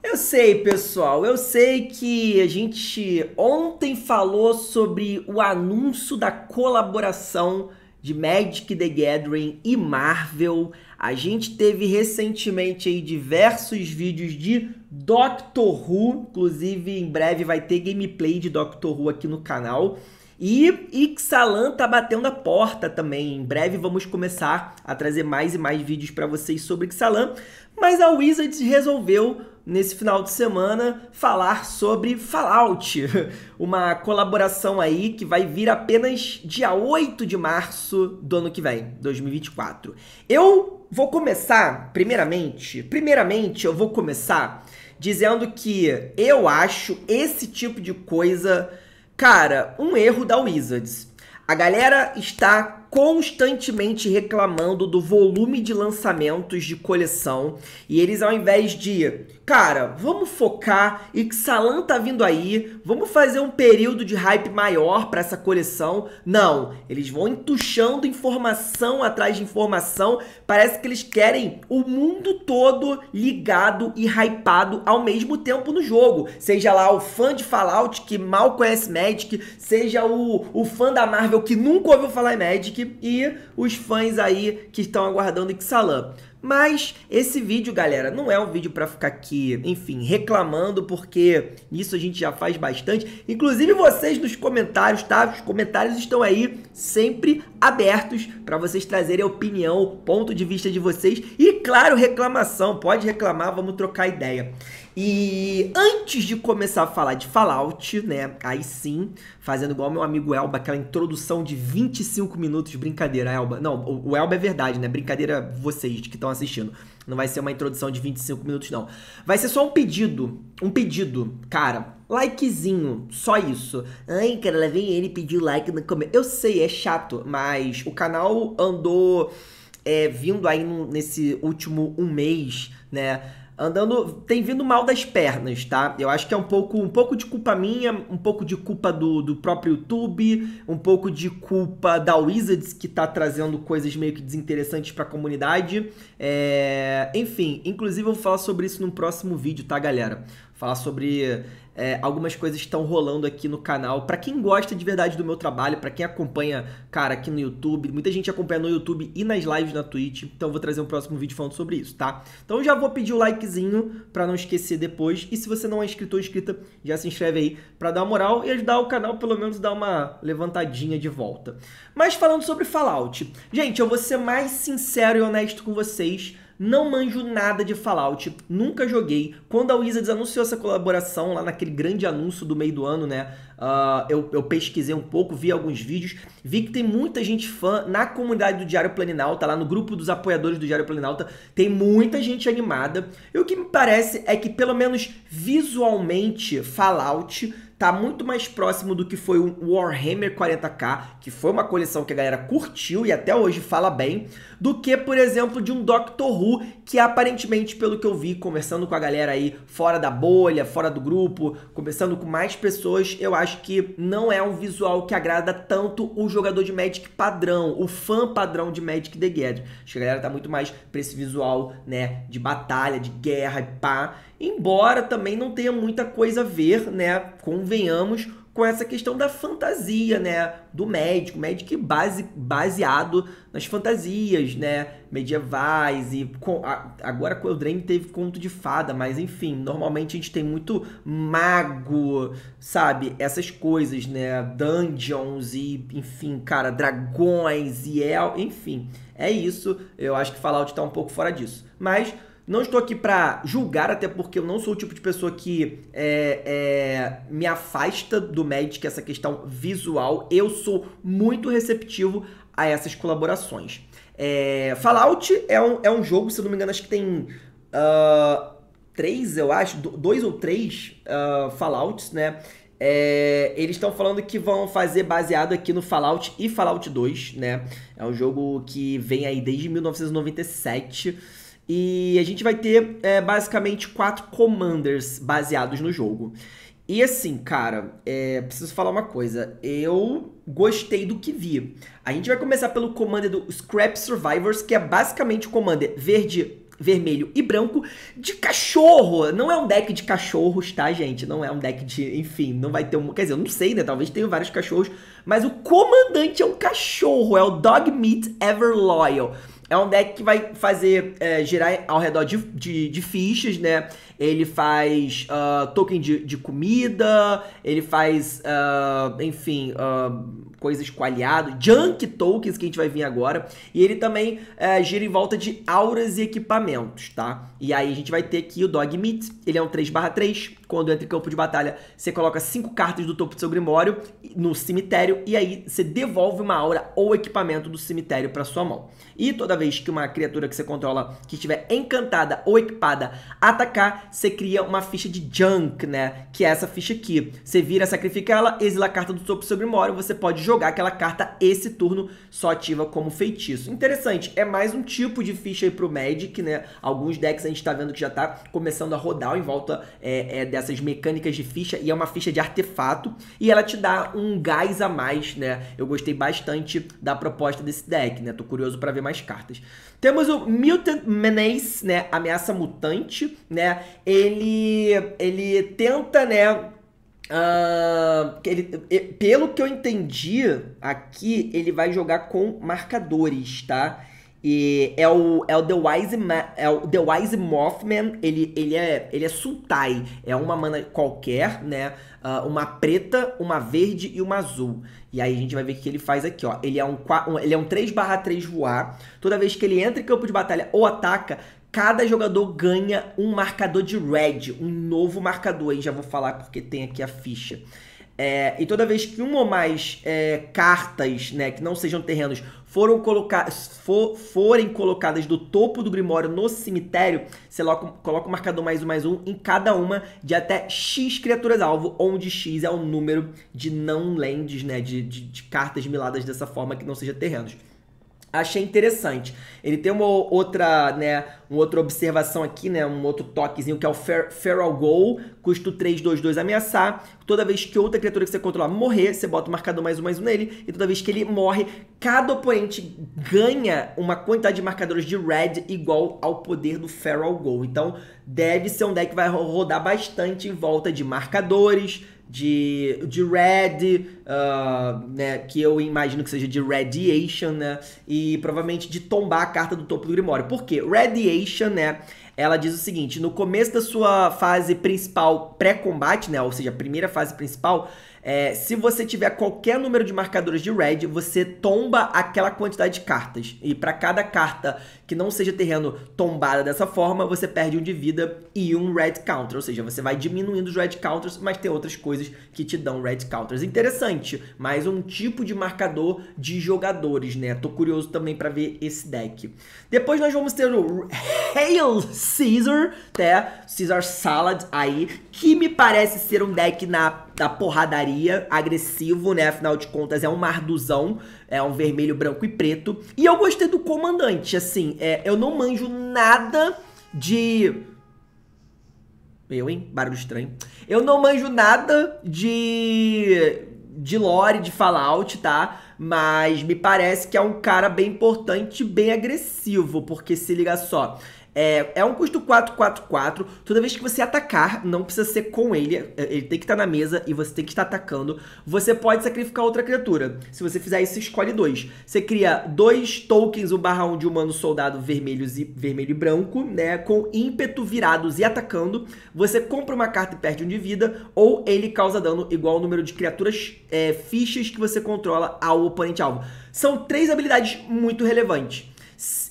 Eu sei, pessoal, eu sei que a gente ontem falou sobre o anúncio da colaboração de Magic the Gathering e Marvel. A gente teve recentemente aí diversos vídeos de Doctor Who, inclusive em breve vai ter gameplay de Doctor Who aqui no canal. E Ixalan tá batendo a porta também. Em breve vamos começar a trazer mais e mais vídeos para vocês sobre Ixalan. Mas a Wizards resolveu nesse final de semana falar sobre Fallout, uma colaboração aí que vai vir apenas dia 8 de março do ano que vem, 2024. Eu vou começar, primeiramente, primeiramente eu vou começar dizendo que eu acho esse tipo de coisa Cara, um erro da Wizards. A galera está constantemente reclamando do volume de lançamentos de coleção e eles ao invés de, cara, vamos focar Ixalan tá vindo aí, vamos fazer um período de hype maior para essa coleção. Não, eles vão entuchando informação atrás de informação, parece que eles querem o mundo todo ligado e hypado ao mesmo tempo no jogo. Seja lá o fã de Fallout que mal conhece Magic, seja o, o fã da Marvel que nunca ouviu falar em Magic, e os fãs aí que estão aguardando Ixalan. Mas esse vídeo, galera, não é um vídeo para ficar aqui, enfim, reclamando, porque isso a gente já faz bastante. Inclusive vocês nos comentários, tá? Os comentários estão aí sempre abertos para vocês trazerem a opinião, ponto de vista de vocês e, claro, reclamação. Pode reclamar, vamos trocar ideia. E antes de começar a falar de Fallout, né? Aí sim, fazendo igual meu amigo Elba, aquela introdução de 25 minutos, brincadeira, Elba. Não, o, Elba é verdade, né? Brincadeira vocês que estão assistindo. Não vai ser uma introdução de 25 minutos, não. Vai ser só um pedido. Um pedido, cara. Likezinho, só isso. Ai, cara, lá vem ele pedir like no começo. Eu sei, é chato, mas o canal andou é, vindo aí nesse último um mês, né? andando tem vindo mal das pernas, tá? Eu acho que é um pouco um pouco de culpa minha, um pouco de culpa do, do próprio YouTube, um pouco de culpa da Wizards que tá trazendo coisas meio que desinteressantes para a comunidade. É... enfim, inclusive eu vou falar sobre isso no próximo vídeo, tá, galera? falar sobre é, algumas coisas que estão rolando aqui no canal. Para quem gosta de verdade do meu trabalho, para quem acompanha, cara, aqui no YouTube, muita gente acompanha no YouTube e nas lives na Twitch, então eu vou trazer um próximo vídeo falando sobre isso, tá? Então já vou pedir o likezinho para não esquecer depois. E se você não é inscrito ou inscrita, já se inscreve aí para dar uma moral e ajudar o canal pelo menos dar uma levantadinha de volta. Mas falando sobre Fallout, gente, eu vou ser mais sincero e honesto com vocês não manjo nada de Fallout, nunca joguei. Quando a Wizards anunciou essa colaboração lá naquele grande anúncio do meio do ano, né? Uh, eu, eu, pesquisei um pouco, vi alguns vídeos, vi que tem muita gente fã na comunidade do Diário Planinalta, lá no grupo dos apoiadores do Diário Planinalta, tem muita gente animada. E o que me parece é que, pelo menos visualmente, Fallout tá muito mais próximo do que foi o Warhammer 40k, que foi uma coleção que a galera curtiu e até hoje fala bem, do que, por exemplo, de um Doctor Who, que aparentemente, pelo que eu vi, conversando com a galera aí fora da bolha, fora do grupo, conversando com mais pessoas, eu acho que não é um visual que agrada tanto o jogador de Magic padrão, o fã padrão de Magic The Gathering. Acho que a galera tá muito mais pra esse visual, né, de batalha, de guerra e pá. Embora também não tenha muita coisa a ver, né, convenhamos, com essa questão da fantasia, né? Do médico, médico base, baseado nas fantasias, né? Medievais e com, a, agora com o Eldraine teve conto de fada, mas enfim, normalmente a gente tem muito mago, sabe? Essas coisas, né? Dungeons e, enfim, cara, dragões e el, enfim. É isso, eu acho que Fallout tá um pouco fora disso. Mas não estou aqui para julgar, até porque eu não sou o tipo de pessoa que é, é, me afasta do Magic essa questão visual. Eu sou muito receptivo a essas colaborações. É, Fallout é um, é um jogo, se não me engano, acho que tem uh, três, eu acho, dois ou três uh, Fallouts, né? É, eles estão falando que vão fazer baseado aqui no Fallout e Fallout 2, né? É um jogo que vem aí desde 1997. E a gente vai ter é, basicamente quatro commanders baseados no jogo. E assim, cara, é, preciso falar uma coisa. Eu gostei do que vi. A gente vai começar pelo commander do Scrap Survivors, que é basicamente o commander verde, vermelho e branco de cachorro. Não é um deck de cachorros, tá, gente? Não é um deck de. Enfim, não vai ter um. Quer dizer, eu não sei, né? Talvez tenha vários cachorros. Mas o comandante é um cachorro. É o Dog Meat Ever Loyal. É um deck que vai fazer é, girar ao redor de, de, de, fichas, né? Ele faz uh, token de, de comida, ele faz, uh, enfim, uh, coisas coalhado, junk tokens que a gente vai vir agora. E ele também é, gira em volta de auras e equipamentos, tá? E aí a gente vai ter aqui o Dog Meat, ele é um 3/3. Quando entra em campo de batalha, você coloca 5 cartas do topo do seu grimório no cemitério e aí você devolve uma aura ou equipamento do cemitério para sua mão. E toda vez que uma criatura que você controla, que estiver encantada ou equipada, atacar, você cria uma ficha de Junk, né? Que é essa ficha aqui. Você vira, sacrifica ela, exila a carta do topo sobre o Moro, você pode jogar aquela carta esse turno, só ativa como feitiço. Interessante, é mais um tipo de ficha aí pro Magic, né? Alguns decks a gente tá vendo que já tá começando a rodar em volta é, é, dessas mecânicas de ficha, e é uma ficha de artefato, e ela te dá um gás a mais, né? Eu gostei bastante da proposta desse deck, né? Tô curioso para ver mais cartas cartas. Temos o Mutant Menace, né? Ameaça mutante, né? Ele, ele tenta, né? Uh, ele, pelo que eu entendi aqui, ele vai jogar com marcadores, tá? E é o, é o The Wise Ma, é o The Wise Mothman, ele, ele é ele é sultai, é uma mana qualquer, né? Uh, uma preta, uma verde e uma azul. E aí a gente vai ver o que ele faz aqui, ó. Ele é um, ele é um 3/3 voar. Toda vez que ele entra em campo de batalha ou ataca, cada jogador ganha um marcador de red, um novo marcador, aí já vou falar porque tem aqui a ficha. É, e toda vez que uma ou mais é, cartas, né, que não sejam terrenos, foram coloca for, forem colocadas do topo do Grimório no cemitério, você coloca o marcador mais um mais um em cada uma de até X criaturas alvo, onde X é o número de não lands, né, de, de, de cartas miladas dessa forma que não seja terrenos. Achei interessante. Ele tem uma outra, né, uma outra observação aqui, né, um outro toquezinho que é o Feral Goal, custo 3, 2, 2 ameaçar. Toda vez que outra criatura que você controlar morrer, você bota o marcador mais um, mais um nele. E toda vez que ele morre, cada oponente ganha uma quantidade de marcadores de red igual ao poder do Feral Goal. Então, deve ser um deck que vai rodar bastante em volta de marcadores, de, de red, uh, né, que eu imagino que seja de radiation, né, e provavelmente de tombar a carta do topo do Grimório. Por quê? Radiation, né, ela diz o seguinte, no começo da sua fase principal pré-combate, né, ou seja, a primeira fase principal, é, se você tiver qualquer número de marcadores de red, você tomba aquela quantidade de cartas. E para cada carta que não seja terreno tombada dessa forma, você perde um de vida e um red counter. Ou seja, você vai diminuindo os red counters, mas tem outras coisas que te dão red counters. Interessante, mais um tipo de marcador de jogadores, né? Tô curioso também para ver esse deck. Depois nós vamos ter o Hail Caesar, até Caesar Salad aí, que me parece ser um deck na da porradaria, agressivo, né? Afinal de contas, é um marduzão, é um vermelho, branco e preto. E eu gostei do comandante, assim, é, eu não manjo nada de. Eu, hein? Barulho estranho. Eu não manjo nada de. de lore, de Fallout, tá? Mas me parece que é um cara bem importante, bem agressivo, porque se liga só. É, é um custo 444. Toda vez que você atacar, não precisa ser com ele. É, ele tem que estar tá na mesa e você tem que estar tá atacando. Você pode sacrificar outra criatura. Se você fizer isso, escolhe dois. Você cria dois tokens, o barra 1 um de humano soldado vermelhos e, vermelho e branco, né? Com ímpeto virados e atacando. Você compra uma carta e perde um de vida. Ou ele causa dano igual ao número de criaturas, é, fichas que você controla ao oponente alvo. São três habilidades muito relevantes.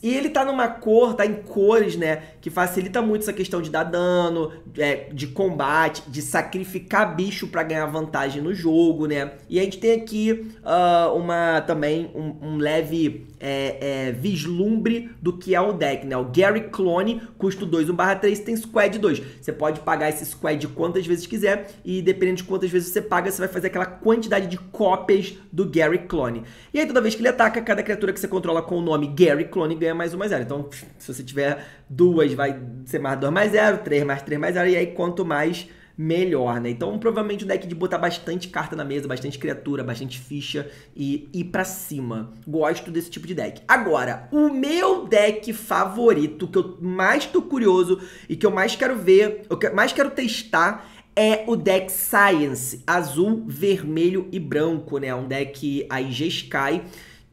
E ele tá numa cor, tá em cores, né? Que facilita muito essa questão de dar dano, é, de combate, de sacrificar bicho para ganhar vantagem no jogo, né? E a gente tem aqui uh, uma também um, um leve é, é, vislumbre do que é o deck, né? O Gary Clone, custo 2, 1 barra 3, tem Squad 2. Você pode pagar esse Squad quantas vezes quiser e dependendo de quantas vezes você paga, você vai fazer aquela quantidade de cópias do Gary Clone. E aí toda vez que ele ataca, cada criatura que você controla com o nome Gary Clone ganha mais 1 mais 0. Então, se você tiver duas, vai ser mais 2 mais 0, 3 mais 3 mais 0, e aí quanto mais melhor, né? Então, provavelmente um deck de botar bastante carta na mesa, bastante criatura, bastante ficha e ir para cima. Gosto desse tipo de deck. Agora, o meu deck favorito, que eu mais tô curioso e que eu mais quero ver, eu mais quero testar é o deck Science, azul, vermelho e branco, né? É um deck aí G-Sky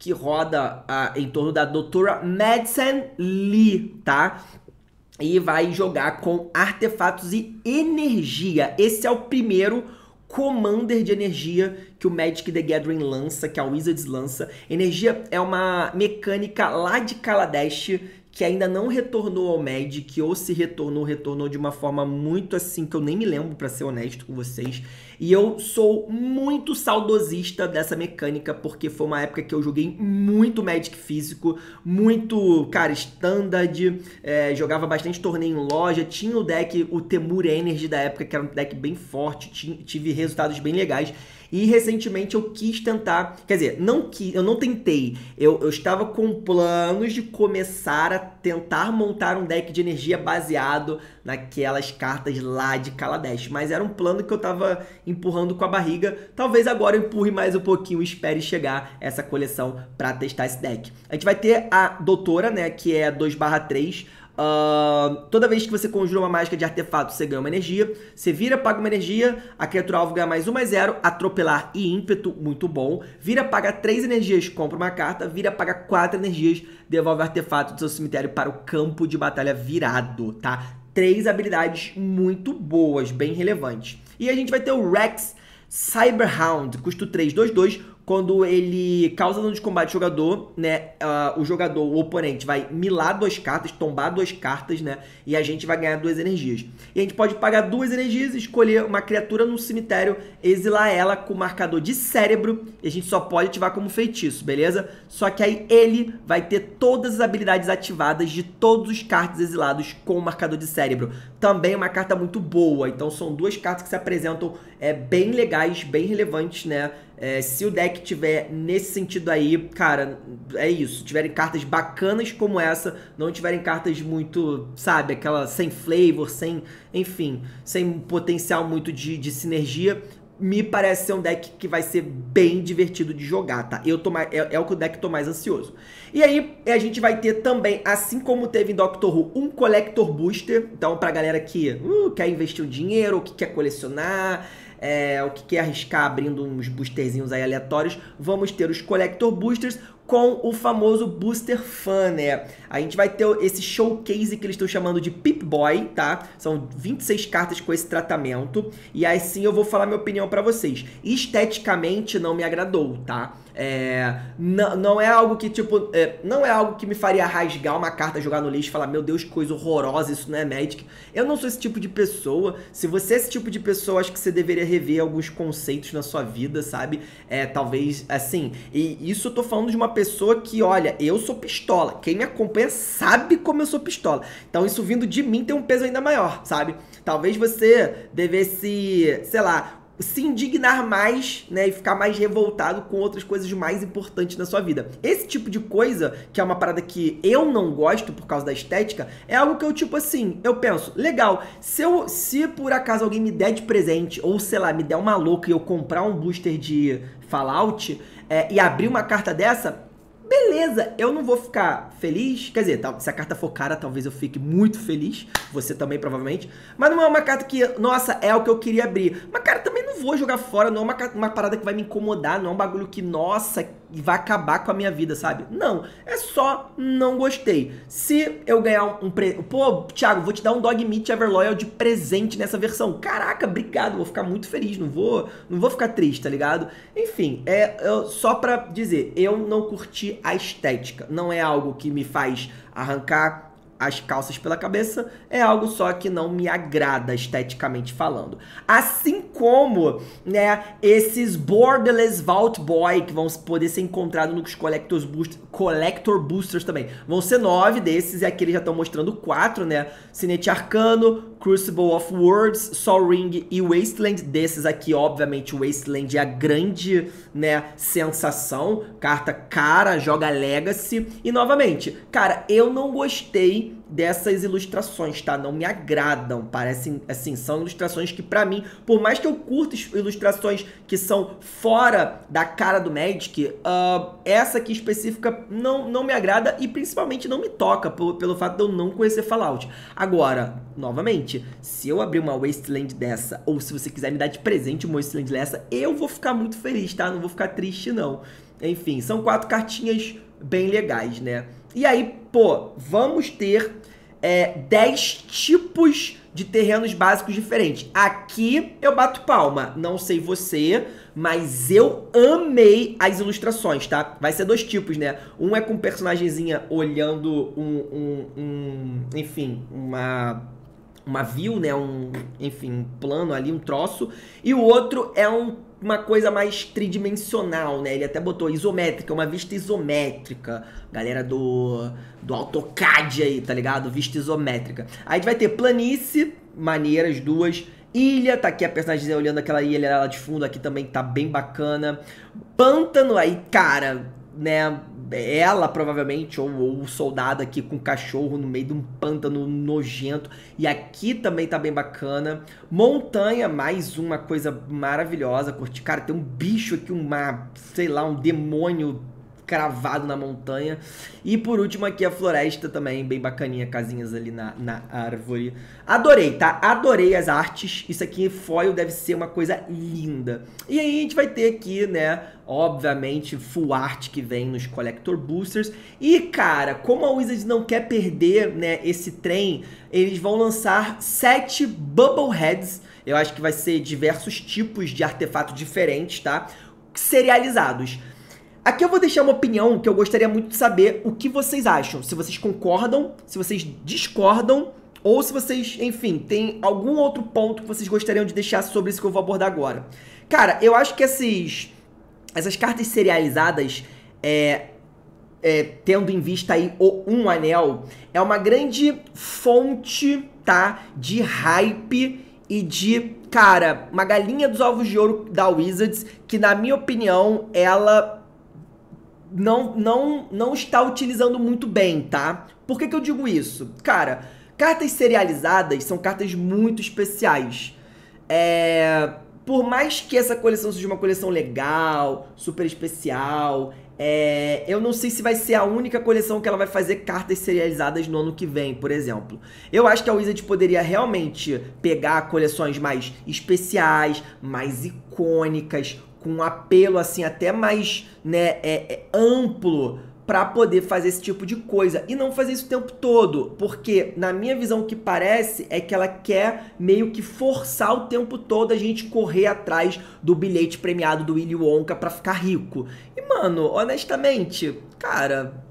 que roda ah, em torno da doutora Madison Lee, tá? E vai jogar com artefatos e energia. Esse é o primeiro Commander de energia que o Magic the Gathering lança, que a Wizards lança. Energia é uma mecânica lá de Kaladesh que ainda não retornou ao Magic, ou se retornou, retornou de uma forma muito assim que eu nem me lembro, para ser honesto com vocês. E eu sou muito saudosista dessa mecânica, porque foi uma época que eu joguei muito Magic físico, muito, cara, standard, é, jogava bastante torneio em loja, tinha o deck, o Temur Energy da época, que era um deck bem forte, tive resultados bem legais. E recentemente eu quis tentar, quer dizer, não que eu não tentei, eu, eu estava com planos de começar a tentar montar um deck de energia baseado naquelas cartas lá de Kaladesh, mas era um plano que eu estava empurrando com a barriga. Talvez agora eu empurre mais um pouquinho, e espere chegar essa coleção para testar esse deck. A gente vai ter a doutora, né, que é 2/3 Uh, toda vez que você conjura uma mágica de artefato, você ganha uma energia. Você vira, paga uma energia. A criatura alvo ganha mais uma mais é zero Atropelar e ímpeto, muito bom. Vira, paga três energias, compra uma carta. Vira, paga quatro energias, devolve o artefato do seu cemitério para o campo de batalha virado, tá? Três habilidades muito boas, bem relevantes. E a gente vai ter o Rex Cyberhound, custo 3, 2, 2 quando ele causa dano de combate ao jogador, né? Uh, o jogador, o oponente, vai milar duas cartas, tombar duas cartas, né? E a gente vai ganhar duas energias. E a gente pode pagar duas energias, escolher uma criatura no cemitério, exilar ela com o marcador de cérebro, e a gente só pode ativar como feitiço, beleza? Só que aí ele vai ter todas as habilidades ativadas de todos os cartas exilados com o marcador de cérebro. Também é uma carta muito boa, então são duas cartas que se apresentam é, bem legais, bem relevantes, né? É, se o deck tiver nesse sentido aí, cara, é isso. Tiverem cartas bacanas como essa, não tiverem cartas muito, sabe, aquela sem flavor, sem, enfim, sem potencial muito de, de sinergia, me parece ser um deck que vai ser bem divertido de jogar, tá? Eu tô mais, é, é, o que o deck tô mais ansioso. E aí, a gente vai ter também, assim como teve em Doctor Who, um Collector Booster. Então, pra galera que uh, quer investir um dinheiro, ou que quer colecionar, é, o que quer arriscar abrindo uns boosterzinhos aí aleatórios, vamos ter os Collector Boosters com o famoso Booster Fan, né? A gente vai ter esse showcase que eles estão chamando de Pip Boy, tá? São 26 cartas com esse tratamento. E aí sim eu vou falar minha opinião para vocês. Esteticamente não me agradou, tá? É, não, não é algo que, tipo, é, não é algo que me faria rasgar uma carta, jogar no lixo e falar, meu Deus, coisa horrorosa, isso não é Magic. Eu não sou esse tipo de pessoa. Se você é esse tipo de pessoa, acho que você deveria rever alguns conceitos na sua vida, sabe? É, talvez, assim, e isso eu tô falando de uma pessoa que, olha, eu sou pistola. Quem me acompanha sabe como eu sou pistola. Então isso vindo de mim tem um peso ainda maior, sabe? Talvez você devesse, sei lá, se indignar mais, né, e ficar mais revoltado com outras coisas mais importantes na sua vida. Esse tipo de coisa, que é uma parada que eu não gosto por causa da estética, é algo que eu tipo assim, eu penso, legal, se eu se por acaso alguém me der de presente ou sei lá, me der uma louca e eu comprar um booster de Fallout, é, e abrir uma carta dessa, Beleza, eu não vou ficar feliz. Quer dizer, se a carta for cara, talvez eu fique muito feliz. Você também, provavelmente. Mas não é uma carta que, nossa, é o que eu queria abrir. Mas, cara, também não vou jogar fora. Não é uma, uma parada que vai me incomodar. Não é um bagulho que, nossa, e vai acabar com a minha vida, sabe? Não, é só não gostei. Se eu ganhar um, pre... pô, Thiago, vou te dar um dog meat Everloyal de presente nessa versão. Caraca, obrigado, vou ficar muito feliz, não vou, não vou ficar triste, tá ligado? Enfim, é eu, só para dizer, eu não curti a estética, não é algo que me faz arrancar as calças pela cabeça é algo só que não me agrada esteticamente falando. Assim como, né, esses borderless vault boy que vão poder ser encontrados nos collectors boost, collector boosters também. Vão ser nove desses e aqui eles já estão mostrando quatro, né? Cinete Arcano, Crucible of Words, Sol Ring e Wasteland. Desses aqui, obviamente, Wasteland é a grande, né, sensação. Carta cara, joga Legacy e novamente, cara, eu não gostei dessas ilustrações, tá? Não me agradam, parecem, assim, são ilustrações que para mim, por mais que eu curta ilustrações que são fora da cara do Magic, uh, essa aqui específica não, não me agrada e principalmente não me toca pelo fato de eu não conhecer Fallout. Agora, novamente, se eu abrir uma Wasteland dessa, ou se você quiser me dar de presente uma Wasteland dessa, eu vou ficar muito feliz, tá? Não vou ficar triste, não. Enfim, são quatro cartinhas bem legais, né? E aí, pô, vamos ter é, 10 tipos de terrenos básicos diferentes. Aqui eu bato palma, não sei você, mas eu amei as ilustrações, tá? Vai ser dois tipos, né? Um é com personagemzinha olhando um, um, um enfim, uma uma view, né, um, enfim, um plano ali, um troço, e o outro é um uma coisa mais tridimensional, né? Ele até botou isométrica, uma vista isométrica. Galera do, do AutoCAD aí, tá ligado? Vista isométrica. Aí a gente vai ter planície, maneiras duas. Ilha, tá aqui a personagem olhando aquela ilha lá de fundo, aqui também tá bem bacana. Pântano aí, cara, né, ela provavelmente, ou, ou o soldado aqui com o cachorro no meio de um pântano nojento. E aqui também tá bem bacana. Montanha, mais uma coisa maravilhosa. Curti, cara, tem um bicho aqui, uma, sei lá, um demônio cravado na montanha. E por último aqui a floresta também, bem bacaninha, casinhas ali na, na árvore. Adorei, tá? Adorei as artes. Isso aqui, foil, deve ser uma coisa linda. E aí a gente vai ter aqui, né, obviamente, full art que vem nos Collector Boosters. E, cara, como a Wizards não quer perder, né, esse trem, eles vão lançar sete Bubble Heads. Eu acho que vai ser diversos tipos de artefato diferentes, tá? Serializados. Aqui eu vou deixar uma opinião que eu gostaria muito de saber o que vocês acham. Se vocês concordam, se vocês discordam, ou se vocês, enfim, tem algum outro ponto que vocês gostariam de deixar sobre isso que eu vou abordar agora. Cara, eu acho que esses, essas cartas serializadas, é, é, tendo em vista aí o Um Anel, é uma grande fonte, tá, de hype e de, cara, uma galinha dos ovos de ouro da Wizards, que na minha opinião, ela não, não, não está utilizando muito bem, tá? Por que, que eu digo isso? Cara, cartas serializadas são cartas muito especiais. É, por mais que essa coleção seja uma coleção legal, super especial, é, eu não sei se vai ser a única coleção que ela vai fazer cartas serializadas no ano que vem, por exemplo. Eu acho que a Wizard poderia realmente pegar coleções mais especiais, mais icônicas, com um apelo assim até mais né, é, é amplo para poder fazer esse tipo de coisa e não fazer isso o tempo todo, porque na minha visão o que parece é que ela quer meio que forçar o tempo todo a gente correr atrás do bilhete premiado do Willy Wonka para ficar rico. E mano, honestamente, cara,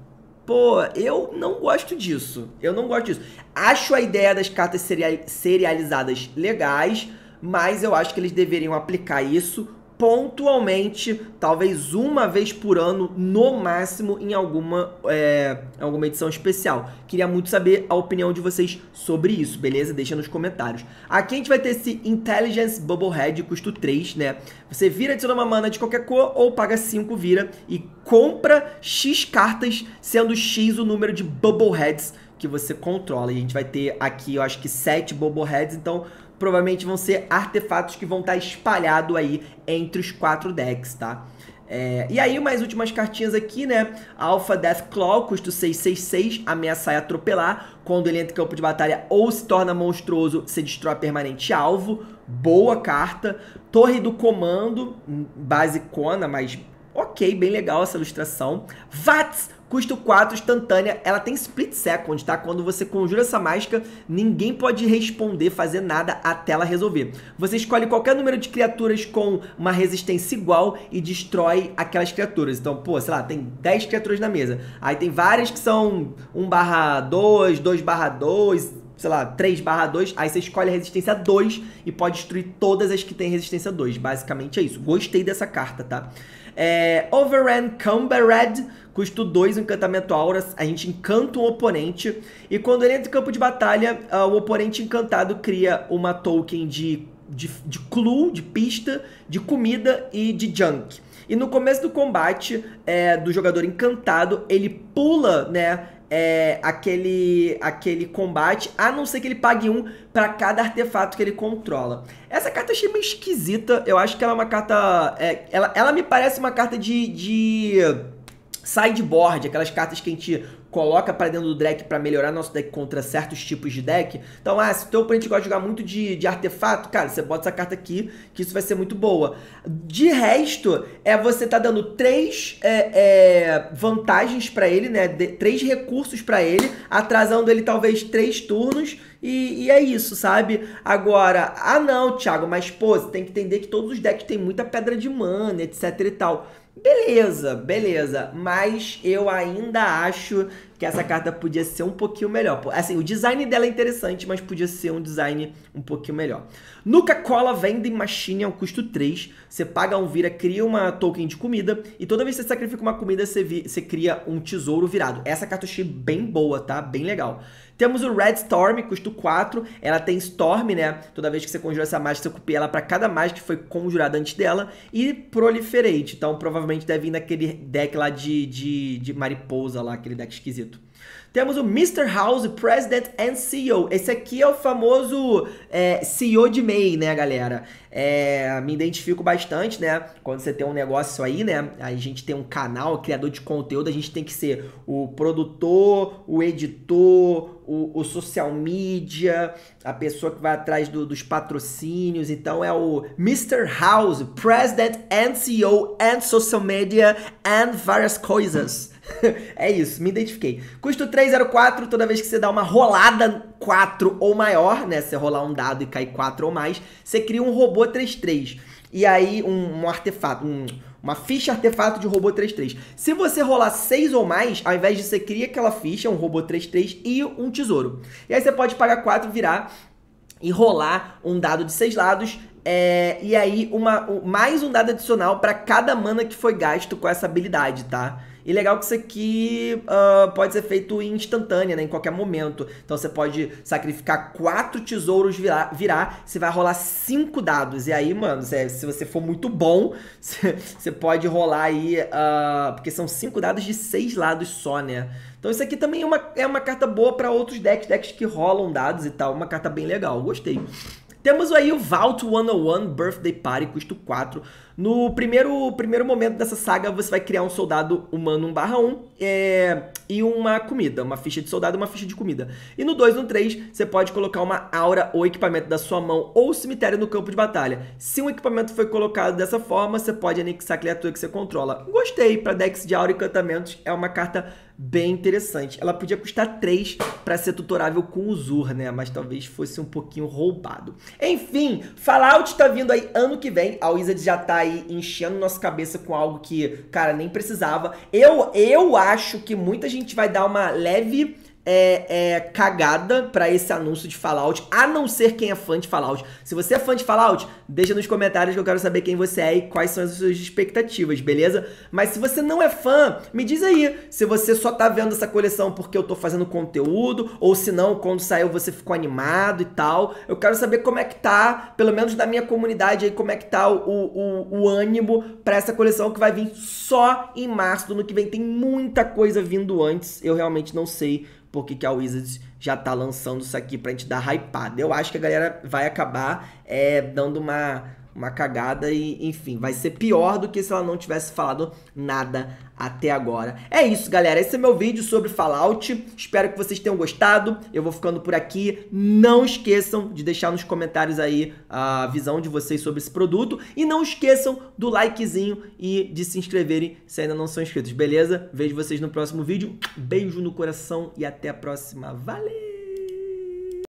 pô, eu não gosto disso. Eu não gosto disso. Acho a ideia das cartas serializadas legais, mas eu acho que eles deveriam aplicar isso pontualmente, talvez uma vez por ano, no máximo, em alguma, é, alguma edição especial. Queria muito saber a opinião de vocês sobre isso, beleza? Deixa nos comentários. Aqui a gente vai ter esse Intelligence Bubblehead, custo 3, né? Você vira de uma mana de qualquer cor ou paga 5, vira e compra X cartas, sendo X o número de Bubbleheads que você controla. E a gente vai ter aqui, eu acho que 7 Bubbleheads, então provavelmente vão ser artefatos que vão estar tá espalhado aí entre os quatro decks, tá? É, e aí, mais últimas cartinhas aqui, né? Alpha Death Claw, custo 666, ameaça e atropelar. Quando ele entra em campo de batalha ou se torna monstruoso, você destrói permanente alvo. Boa carta. Torre do Comando, basicona, mas ok, bem legal essa ilustração. VATS, Custo 4, instantânea, ela tem split second, tá? Quando você conjura essa mágica, ninguém pode responder, fazer nada até ela resolver. Você escolhe qualquer número de criaturas com uma resistência igual e destrói aquelas criaturas. Então, pô, sei lá, tem 10 criaturas na mesa. Aí tem várias que são 1 barra 2, 2 barra 2, sei lá, 3 barra 2, aí você escolhe a resistência 2 e pode destruir todas as que têm resistência 2. Basicamente é isso. Gostei dessa carta, tá? É, Overrun Cumbered, custo 2, encantamento auras. a gente encanta um oponente. E quando ele entra em campo de batalha, uh, o oponente encantado cria uma token de, de, de clue, de pista, de comida e de junk. E no começo do combate é, do jogador encantado, ele pula, né? é, aquele, aquele combate, a não ser que ele pague um para cada artefato que ele controla. Essa carta eu achei meio esquisita, eu acho que ela é uma carta... É, ela, ela me parece uma carta de... de sideboard, aquelas cartas que a gente coloca para dentro do deck para melhorar nosso deck contra certos tipos de deck. Então, ah, se o teu oponente gosta de jogar muito de, de artefato, cara, você bota essa carta aqui, que isso vai ser muito boa. De resto, é você tá dando três é, é, vantagens para ele, né? De, três recursos para ele, atrasando ele talvez três turnos e, e, é isso, sabe? Agora, ah não, Thiago, mas pô, você tem que entender que todos os decks têm muita pedra de mana, etc e tal. Beleza, beleza, mas eu ainda acho que essa carta podia ser um pouquinho melhor. Assim, o design dela é interessante, mas podia ser um design um pouquinho melhor. Nuka-Cola Vending Machine ao custo 3. Você paga um vira, cria uma token de comida, e toda vez que você sacrifica uma comida, você, vi, você cria um tesouro virado. Essa carta eu achei bem boa, tá? Bem legal. Temos o Red Storm, custo 4. Ela tem Storm, né? Toda vez que você conjura essa mágica, você copia ela para cada mágica que foi conjurada antes dela. E Proliferate. Então, provavelmente deve ir naquele deck lá de, de, de mariposa lá, aquele deck esquisito. Temos o Mr. House, President and CEO. Esse aqui é o famoso é, CEO de MEI, né, galera? É, me identifico bastante, né? Quando você tem um negócio aí, né? A gente tem um canal, criador de conteúdo, a gente tem que ser o produtor, o editor, o, o, social media, a pessoa que vai atrás do, dos patrocínios. Então é o Mr. House, President and CEO and Social Media and várias coisas. é isso, me identifiquei. Custo 304, toda vez que você dá uma rolada 4 ou maior, né? Você rolar um dado e cair 4 ou mais, você cria um robô 33. E aí, um, um artefato, um uma ficha artefato de robô 3-3. Se você rolar 6 ou mais, ao invés de você cria aquela ficha, um robô 3-3 e um tesouro. E aí você pode pagar 4, virar e rolar um dado de 6 lados é, e aí uma, mais um dado adicional para cada mana que foi gasto com essa habilidade, tá? E legal que isso aqui uh, pode ser feito instantânea, né? Em qualquer momento. Então você pode sacrificar quatro tesouros virar, virar você vai rolar cinco dados. E aí, mano, cê, se você for muito bom, você pode rolar aí. Uh, porque são cinco dados de seis lados só, né? Então isso aqui também é uma, é uma carta boa para outros decks, decks que rolam dados e tal. Uma carta bem legal, gostei. Temos aí o Vault 101 Birthday Party, custo 4. No primeiro, primeiro momento dessa saga, você vai criar um soldado humano 1 barra 1 é, e uma comida, uma ficha de soldado e uma ficha de comida. E no 2 e no 3, você pode colocar uma aura ou equipamento da sua mão ou cemitério no campo de batalha. Se um equipamento foi colocado dessa forma, você pode anexar a criatura que você controla. Gostei, para decks de aura e encantamentos, é uma carta bem interessante. Ela podia custar 3 para ser tutorável com o Zur, né? Mas talvez fosse um pouquinho roubado. Enfim, Fallout está vindo aí ano que vem. A Wizard já está aí enchendo nossa cabeça com algo que, cara, nem precisava. Eu, eu acho que muita gente vai dar uma leve é, é, cagada para esse anúncio de Fallout, a não ser quem é fã de Fallout. Se você é fã de Fallout, deixa nos comentários que eu quero saber quem você é e quais são as suas expectativas, beleza? Mas se você não é fã, me diz aí se você só tá vendo essa coleção porque eu tô fazendo conteúdo, ou se não, quando saiu você ficou animado e tal. Eu quero saber como é que tá, pelo menos da minha comunidade aí, como é que tá o, o, o ânimo para essa coleção que vai vir só em março do ano que vem. Tem muita coisa vindo antes, eu realmente não sei porque que a Wizards já tá lançando isso aqui pra gente dar hypada. Eu acho que a galera vai acabar é, dando uma uma cagada e, enfim, vai ser pior do que se ela não tivesse falado nada até agora. É isso, galera. Esse é meu vídeo sobre Fallout. Espero que vocês tenham gostado. Eu vou ficando por aqui. Não esqueçam de deixar nos comentários aí a visão de vocês sobre esse produto. E não esqueçam do likezinho e de se inscreverem se ainda não são inscritos, beleza? Vejo vocês no próximo vídeo. Beijo no coração e até a próxima. Valeu!